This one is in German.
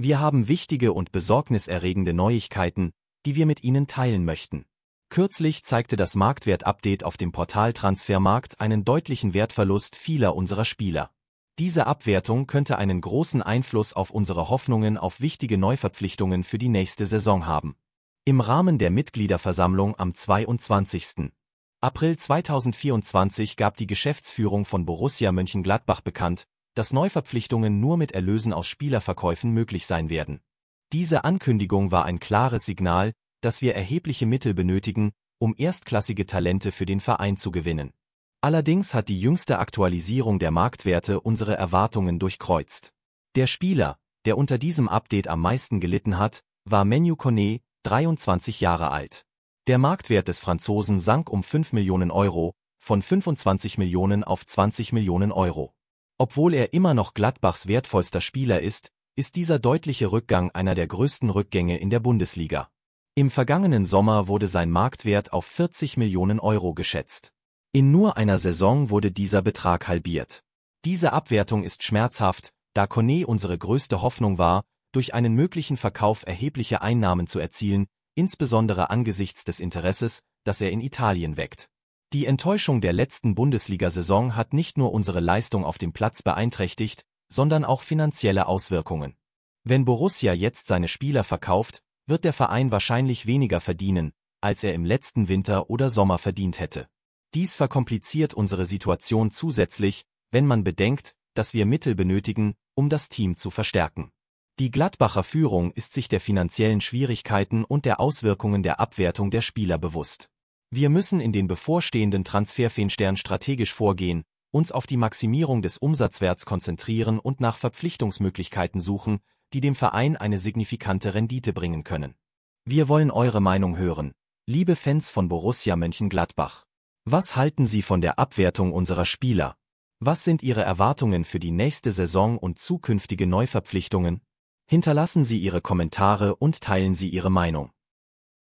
Wir haben wichtige und besorgniserregende Neuigkeiten, die wir mit Ihnen teilen möchten. Kürzlich zeigte das Marktwert-Update auf dem Portal Transfermarkt einen deutlichen Wertverlust vieler unserer Spieler. Diese Abwertung könnte einen großen Einfluss auf unsere Hoffnungen auf wichtige Neuverpflichtungen für die nächste Saison haben. Im Rahmen der Mitgliederversammlung am 22. April 2024 gab die Geschäftsführung von Borussia Mönchengladbach bekannt, dass Neuverpflichtungen nur mit Erlösen aus Spielerverkäufen möglich sein werden. Diese Ankündigung war ein klares Signal, dass wir erhebliche Mittel benötigen, um erstklassige Talente für den Verein zu gewinnen. Allerdings hat die jüngste Aktualisierung der Marktwerte unsere Erwartungen durchkreuzt. Der Spieler, der unter diesem Update am meisten gelitten hat, war Menu Kone, 23 Jahre alt. Der Marktwert des Franzosen sank um 5 Millionen Euro, von 25 Millionen auf 20 Millionen Euro. Obwohl er immer noch Gladbachs wertvollster Spieler ist, ist dieser deutliche Rückgang einer der größten Rückgänge in der Bundesliga. Im vergangenen Sommer wurde sein Marktwert auf 40 Millionen Euro geschätzt. In nur einer Saison wurde dieser Betrag halbiert. Diese Abwertung ist schmerzhaft, da Kone unsere größte Hoffnung war, durch einen möglichen Verkauf erhebliche Einnahmen zu erzielen, insbesondere angesichts des Interesses, das er in Italien weckt. Die Enttäuschung der letzten Bundesliga-Saison hat nicht nur unsere Leistung auf dem Platz beeinträchtigt, sondern auch finanzielle Auswirkungen. Wenn Borussia jetzt seine Spieler verkauft, wird der Verein wahrscheinlich weniger verdienen, als er im letzten Winter oder Sommer verdient hätte. Dies verkompliziert unsere Situation zusätzlich, wenn man bedenkt, dass wir Mittel benötigen, um das Team zu verstärken. Die Gladbacher Führung ist sich der finanziellen Schwierigkeiten und der Auswirkungen der Abwertung der Spieler bewusst. Wir müssen in den bevorstehenden Transferfeenstern strategisch vorgehen, uns auf die Maximierung des Umsatzwerts konzentrieren und nach Verpflichtungsmöglichkeiten suchen, die dem Verein eine signifikante Rendite bringen können. Wir wollen eure Meinung hören, liebe Fans von Borussia Mönchengladbach. Was halten Sie von der Abwertung unserer Spieler? Was sind Ihre Erwartungen für die nächste Saison und zukünftige Neuverpflichtungen? Hinterlassen Sie Ihre Kommentare und teilen Sie Ihre Meinung.